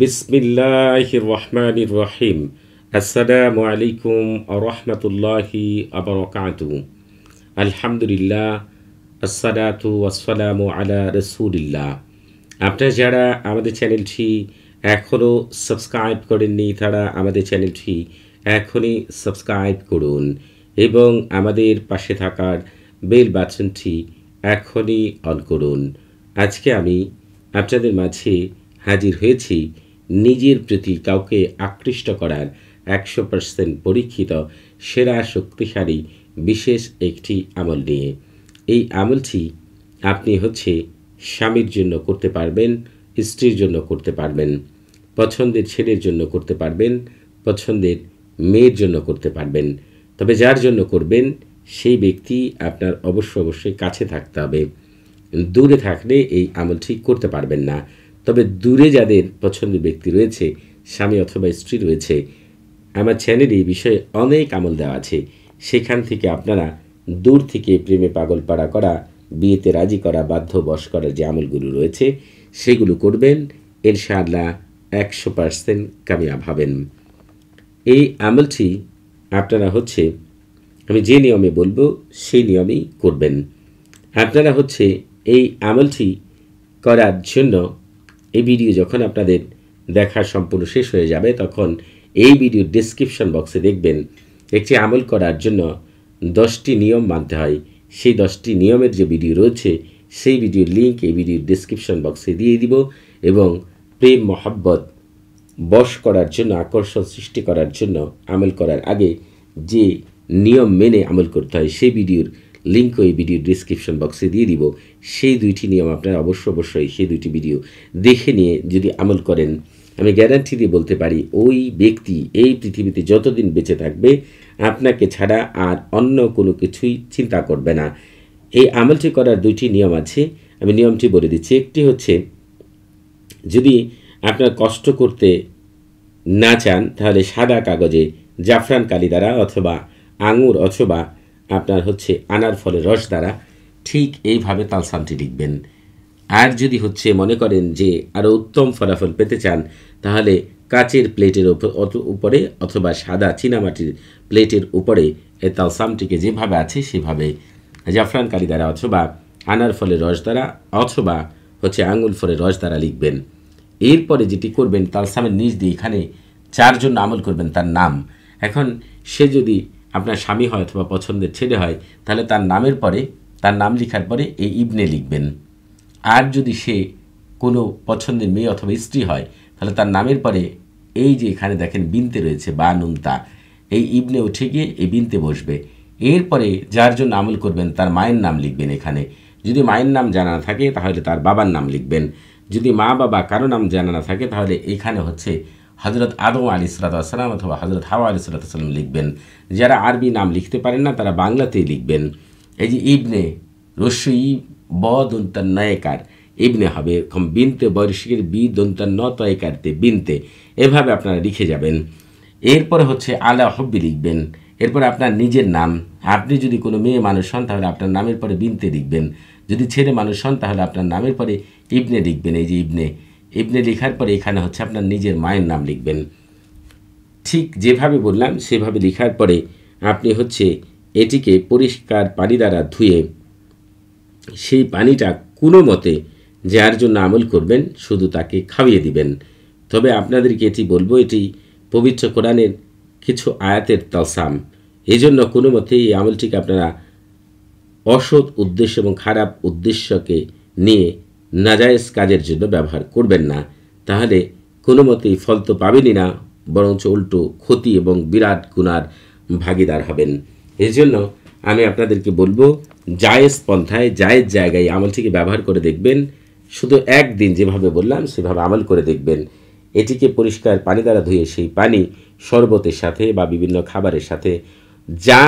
বিসমিল্লাহ রহমান রহিম আসসালামু আলাইকুম আরহামতুল্লাহি আবরকাত আলহামদুলিল্লাহ আসসালাতু আসসালামু আলা রসুলিল্লাহ আপনারা যারা আমাদের চ্যানেলটি এখনও সাবস্ক্রাইব করেননি তারা আমাদের চ্যানেলটি এখনই সাবস্ক্রাইব করুন এবং আমাদের পাশে থাকার বেল বাটনটি এখনই অন করুন আজকে আমি আপনাদের মাঝে হাজির হয়েছি নিজের প্রতি কাউকে আকৃষ্ট করার একশো পার্সেন্ট পরীক্ষিত সেরা শক্তিশালী বিশেষ একটি আমল নিয়ে এই আমলটি আপনি হচ্ছে স্বামীর জন্য করতে পারবেন স্ত্রীর জন্য করতে পারবেন পছন্দের ছেলের জন্য করতে পারবেন পছন্দের মেয়ের জন্য করতে পারবেন তবে যার জন্য করবেন সেই ব্যক্তি আপনার অবশ্য অবশ্যই কাছে থাকতে হবে দূরে থাকলে এই আমলটি করতে পারবেন না তবে দূরে যাদের পছন্দের ব্যক্তি রয়েছে স্বামী অথবা স্ত্রী রয়েছে আমার চ্যানেলে এই বিষয়ে অনেক আমল দেওয়া আছে সেখান থেকে আপনারা দূর থেকে প্রেমে পাগল পাড়া করা বিয়েতে রাজি করা বাধ্য বশ করার যে আমলগুলো রয়েছে সেগুলো করবেন ইনশাআল্লাহ একশো পার্সেন্ট কামিয়াব হবেন এই আমলটি আপনারা হচ্ছে আমি যে নিয়মে বলবো সেই নিয়মেই করবেন আপনারা হচ্ছে এই আমলটি করার জন্য এই ভিডিও যখন আপনাদের দেখা সম্পূর্ণ শেষ হয়ে যাবে তখন এই ভিডিও ডিসক্রিপশন বক্সে দেখবেন একটি আমল করার জন্য দশটি নিয়ম মানতে হয় সেই দশটি নিয়মের যে ভিডিও রয়েছে সেই ভিডিওর লিঙ্ক এই ভিডিওর ডিসক্রিপশন বক্সে দিয়ে দিব এবং প্রেম মহাব্বত বশ করার জন্য আকর্ষণ সৃষ্টি করার জন্য আমল করার আগে যে নিয়ম মেনে আমল করতে হয় সেই ভিডিওর লিঙ্ক ওই ভিডিও ডিসক্রিপশন বক্সে দিয়ে দিব সেই দুইটি নিয়ম আপনারা অবশ্য অবশ্যই সেই দুইটি ভিডিও দেখে নিয়ে যদি আমল করেন আমি গ্যারান্টি দিয়ে বলতে পারি ওই ব্যক্তি এই পৃথিবীতে যতদিন বেঁচে থাকবে আপনাকে ছাড়া আর অন্য কোনো কিছুই চিন্তা করবে না এই আমলটি করার দুইটি নিয়ম আছে আমি নিয়মটি বলে দিচ্ছি একটি হচ্ছে যদি আপনার কষ্ট করতে না চান তাহলে সাদা কাগজে জাফরান কালি দ্বারা অথবা আঙুর অথবা আপনার হচ্ছে আনার ফলে রস দ্বারা ঠিক এইভাবে তালসামটি লিখবেন আর যদি হচ্ছে মনে করেন যে আরও উত্তম ফলাফল পেতে চান তাহলে কাচের প্লেটের উপরে অথবা সাদা চীনামাটির প্লেটের উপরে এই তালসামটিকে যেভাবে আছে সেভাবে জাফরান কালি দ্বারা অথবা আনার ফলে রস দ্বারা অথবা হচ্ছে আঙুল ফলে রস দ্বারা লিখবেন এরপরে যেটি করবেন তালসামের নিজ দিয়ে এখানে চারজন আমল করবেন তার নাম এখন সে যদি আপনার স্বামী হয় অথবা পছন্দের ছেলে হয় তাহলে তার নামের পরে তার নাম লেখার পরে এই ইবনে লিখবেন আর যদি সে কোনো পছন্দের মেয়ে অথবা স্ত্রী হয় তাহলে তার নামের পরে এই যে এখানে দেখেন বিনতে রয়েছে বা নুমতা এই ইবনে উঠে গিয়ে এই বিনতে বসবে এরপরে যার জন্য আমল করবেন তার মায়ের নাম লিখবেন এখানে যদি মায়ের নাম জানা থাকে তাহলে তার বাবার নাম লিখবেন যদি মা বাবা কারো নাম জানা না থাকে তাহলে এখানে হচ্ছে হজরত আদম আলী সালাতাম অথবা হজরত হাওয়া আলী সালাতাম লিখবেন যারা আরবি নাম লিখতে পারেন না তারা বাংলাতেই লিখবেন এই যে ইবনে রসই ব দন্তার নয়কার ইবনে হবে বিনতে বৈশিকের বি দন্তার ন তয়কারতে বিনতে এভাবে আপনারা লিখে যাবেন এরপর হচ্ছে আলা হব্বি লিখবেন এরপরে আপনার নিজের নাম আপনি যদি কোনো মেয়ে মানুষ হন তাহলে আপনার নামের পরে বিনতে লিখবেন যদি ছেলে মানুষ হন তাহলে আপনার নামের পরে ইবনে লিখবেন এই যে ইবনে ইবনে লেখার পরে এখানে হচ্ছে আপনার নিজের মায়ের নাম লিখবেন ঠিক যেভাবে বললাম সেভাবে লেখার পরে আপনি হচ্ছে এটিকে পরিষ্কার পানি দ্বারা ধুয়ে সেই পানিটা কোনো মতে যার জন্য আমল করবেন শুধু তাকে খাওয়িয়ে দিবেন তবে আপনাদেরকে এটি বলবো এটি পবিত্র কোরআনের কিছু আয়াতের তলসাম এজন্য কোনো মতে এই আমলটিকে আপনারা অসৎ উদ্দেশ্য এবং খারাপ উদ্দেশ্যকে নিয়ে নাজায়েজ কাজের জন্য ব্যবহার করবেন না তাহলে কোনো মতেই ফল তো পাবেনই না বরঞ্চ উল্টো ক্ষতি এবং বিরাট গুণার ভাগিদার হবেন এই জন্য আমি আপনাদেরকে বলবো জায়েজ পন্থায় জায়েজ জায়গায় আমলটিকে ব্যবহার করে দেখবেন শুধু একদিন যেভাবে বললাম সেভাবে আমল করে দেখবেন এটিকে পরিষ্কার পানি দ্বারা ধুয়ে সেই পানি শরবতের সাথে বা বিভিন্ন খাবারের সাথে যা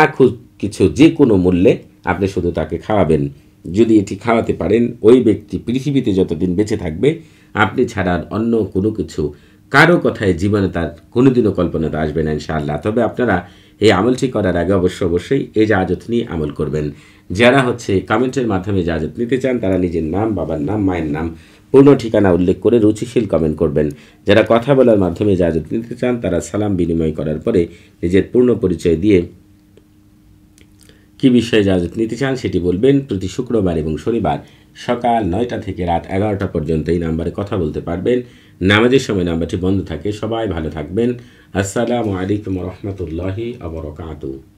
কিছু যে কোনো মূল্যে আপনি শুধু তাকে খাওয়াবেন যদি এটি খাওয়াতে পারেন ওই ব্যক্তি পৃথিবীতে যতদিন বেঁচে থাকবে আপনি ছাড়া আর অন্য কোনো কিছু কারো কথায় জীবনে তার কোনোদিনও তো আসবে না ইনশাআল্লাহ তবে আপনারা এই আমলটি করার আগে অবশ্য অবশ্যই এই জাহাজত নিয়ে আমল করবেন যারা হচ্ছে কমেন্টের মাধ্যমে জাহাজত নিতে চান তারা নিজের নাম বাবার নাম মায়ের নাম পূর্ণ ঠিকানা উল্লেখ করে রুচিশীল কমেন্ট করবেন যারা কথা বলার মাধ্যমে জাহাজত নিতে চান তারা সালাম বিনিময় করার পরে নিজের পূর্ণ পরিচয় দিয়ে কি বিষয়ে ইজাজত নিতে চান সেটি বলবেন প্রতি শুক্রবার এবং শনিবার সকাল নয়টা থেকে রাত এগারোটা পর্যন্ত এই নাম্বারে কথা বলতে পারবেন নামাজের সময় নাম্বারটি বন্ধ থাকে সবাই ভালো থাকবেন আসসালামু আলাইকুম রহমতুল্লাহি আবরকাত